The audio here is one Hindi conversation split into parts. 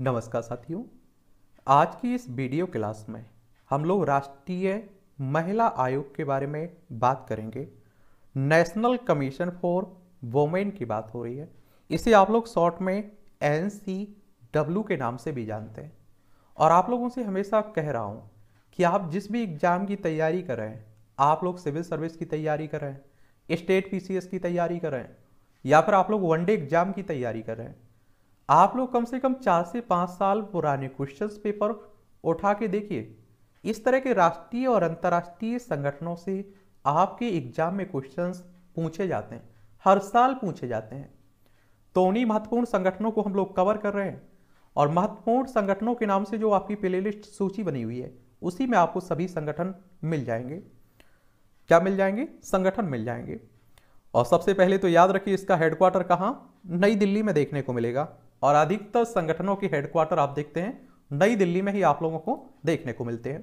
नमस्कार साथियों आज की इस वीडियो क्लास में हम लोग राष्ट्रीय महिला आयोग के बारे में बात करेंगे नेशनल कमीशन फॉर वोमेन की बात हो रही है इसे आप लोग शॉर्ट में एन के नाम से भी जानते हैं और आप लोगों से हमेशा कह रहा हूँ कि आप जिस भी एग्ज़ाम की तैयारी कर रहे हैं आप लोग सिविल सर्विस की तैयारी कर रहे हैं स्टेट पीसीएस की तैयारी कर रहे हैं या फिर आप लोग वन डे एग्ज़ाम की तैयारी कर रहे हैं आप लोग कम से कम चार से पाँच साल पुराने क्वेश्चन पेपर उठा के देखिए इस तरह के राष्ट्रीय और अंतर्राष्ट्रीय संगठनों से आपके एग्जाम में क्वेश्चन पूछे जाते हैं हर साल पूछे जाते हैं तो उन्हीं महत्वपूर्ण संगठनों को हम लोग कवर कर रहे हैं और महत्वपूर्ण संगठनों के नाम से जो आपकी प्ले सूची बनी हुई है उसी में आपको सभी संगठन मिल जाएंगे क्या मिल जाएंगे संगठन मिल जाएंगे और सबसे पहले तो याद रखिए इसका हेडक्वार्टर कहाँ नई दिल्ली में देखने को मिलेगा और अधिकतर संगठनों के हेडक्वार्टर आप देखते हैं नई दिल्ली में ही आप लोगों को देखने को मिलते हैं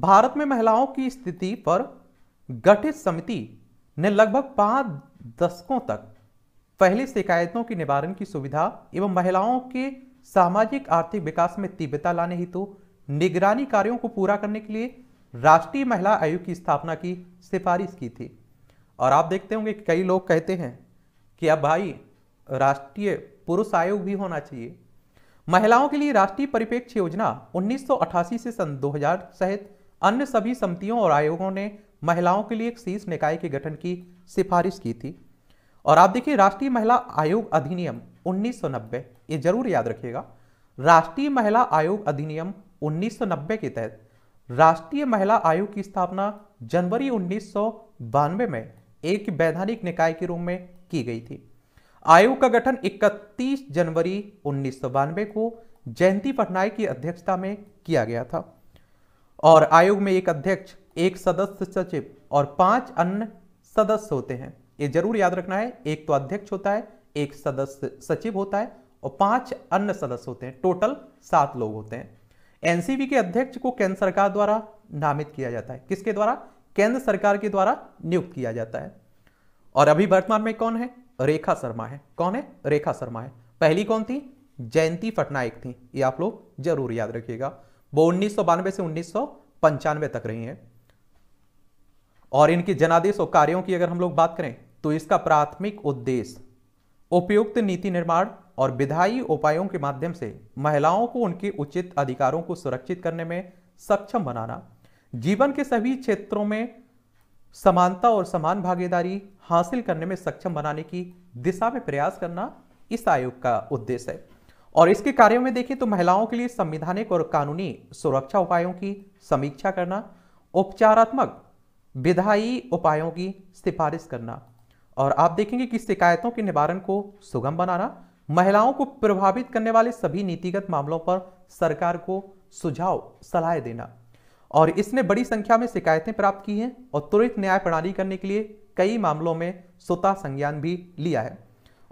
भारत में महिलाओं की स्थिति पर गठित समिति ने लगभग पांच दशकों तक पहली शिकायतों के निवारण की सुविधा एवं महिलाओं के सामाजिक आर्थिक विकास में तीव्रता लाने हेतु तो निगरानी कार्यों को पूरा करने के लिए राष्ट्रीय महिला आयोग की स्थापना की सिफारिश की थी और आप देखते होंगे कई लोग कहते हैं कि अब भाई राष्ट्रीय पुरुष आयोग भी होना चाहिए महिलाओं के लिए राष्ट्रीय परिपेक्ष योजना 1988 से सन 2000 सहित अन्य सभी समितियों और आयोगों ने महिलाओं के लिए एक शीर्ष निकाय के गठन की सिफारिश की थी और आप देखिए राष्ट्रीय महिला आयोग अधिनियम 1990 ये जरूर याद रखिएगा राष्ट्रीय महिला आयोग अधिनियम 1990 के तहत राष्ट्रीय महिला आयोग की स्थापना जनवरी उन्नीस में एक वैधानिक निकाय के रूप में की गई थी आयोग का गठन 31 जनवरी उन्नीस को जयंती पटनायक की अध्यक्षता में किया गया था और आयोग में एक अध्यक्ष एक सदस्य सचिव और पांच अन्य सदस्य होते हैं ये जरूर याद रखना है एक तो अध्यक्ष होता है एक सदस्य सचिव होता है और पांच अन्य सदस्य होते हैं टोटल सात लोग होते हैं एनसीबी के अध्यक्ष को केंद्र सरकार द्वारा नामित किया जाता है किसके द्वारा केंद्र सरकार के द्वारा नियुक्त किया जाता है और अभी वर्तमान में कौन है रेखा शर्मा है कौन है रेखा शर्मा है पहली कौन थी जयंती पटनायक थी ये आप लोग जरूर याद रखिएगा वो उन्नीस से उन्नीस तक रही है और इनके जनादेश और कार्यों की अगर हम लोग बात करें तो इसका प्राथमिक उद्देश्य उपयुक्त नीति निर्माण और विधायी उपायों के माध्यम से महिलाओं को उनके उचित अधिकारों को सुरक्षित करने में सक्षम बनाना जीवन के सभी क्षेत्रों में समानता और समान भागीदारी हासिल करने में सक्षम बनाने की दिशा में प्रयास करना इस आयोग का उद्देश्य है और इसके कार्यों में देखिए तो महिलाओं के लिए संविधानिक और कानूनी सुरक्षा उपायों की समीक्षा करना उपचारात्मक विधायी उपायों की सिफारिश करना और आप देखेंगे कि शिकायतों के निवारण को सुगम बनाना महिलाओं को प्रभावित करने वाले सभी नीतिगत मामलों पर सरकार को सुझाव सलाह देना और इसने बड़ी संख्या में शिकायतें प्राप्त की हैं और त्वरित न्याय प्रणाली करने के लिए कई मामलों में स्वतः संज्ञान भी लिया है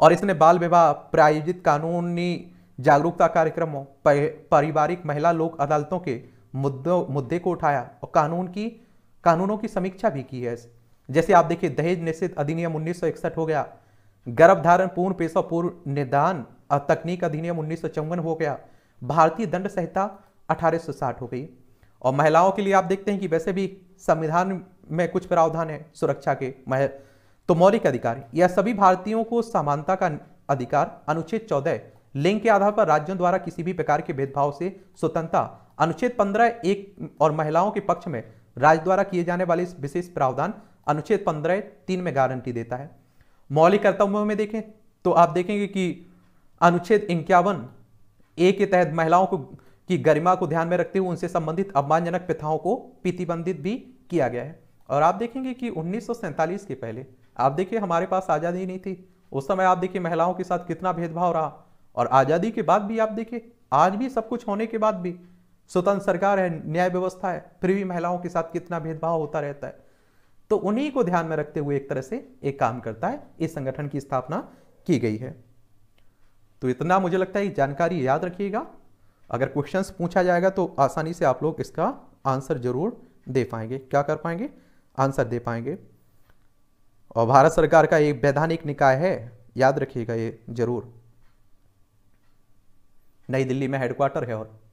और इसने बाल विवाह प्रायोजित कानूनी जागरूकता कार्यक्रमों पारिवारिक महिला लोक अदालतों के मुद्दों मुद्दे को उठाया और कानून की कानूनों की समीक्षा भी की है जैसे आप देखिए दहेज निषेध अधिनियम उन्नीस हो गया गर्भधारण पूर्ण पेशा पूर्ण निदान और तकनीक अधिनियम उन्नीस हो गया भारतीय दंड संहिता अठारह हो गई और महिलाओं के लिए आप देखते हैं कि वैसे भी संविधान में कुछ प्रावधान है सुरक्षा के मह तो मौलिक अधिकार यह सभी भारतीयों को समानता का अधिकार अनुच्छेद चौदह लिंग के आधार पर राज्यों द्वारा किसी भी प्रकार के भेदभाव से स्वतंत्रता अनुच्छेद पंद्रह एक और महिलाओं के पक्ष में राज्य द्वारा किए जाने वाले विशेष प्रावधान अनुच्छेद पंद्रह तीन में गारंटी देता है मौलिक कर्तव्यों में देखें तो आप देखेंगे कि अनुच्छेद इक्यावन ए के तहत महिलाओं को कि गरिमा को ध्यान में रखते हुए उनसे संबंधित अपमानजनक प्रथाओं को प्रतिबंधित भी किया गया है और आप देखेंगे कि उन्नीस के पहले आप देखिए हमारे पास आज़ादी नहीं थी उस समय आप देखिए महिलाओं के साथ कितना भेदभाव रहा और आज़ादी के बाद भी आप देखिए आज भी सब कुछ होने के बाद भी स्वतंत्र सरकार है न्याय व्यवस्था है फिर भी महिलाओं के साथ कितना भेदभाव होता रहता है तो उन्हीं को ध्यान में रखते हुए एक तरह से एक काम करता है इस संगठन की स्थापना की गई है तो इतना मुझे लगता है जानकारी याद रखिएगा अगर क्वेश्चन पूछा जाएगा तो आसानी से आप लोग इसका आंसर जरूर दे पाएंगे क्या कर पाएंगे आंसर दे पाएंगे और भारत सरकार का एक वैधानिक निकाय है याद रखिएगा ये जरूर नई दिल्ली में हेडक्वार्टर है और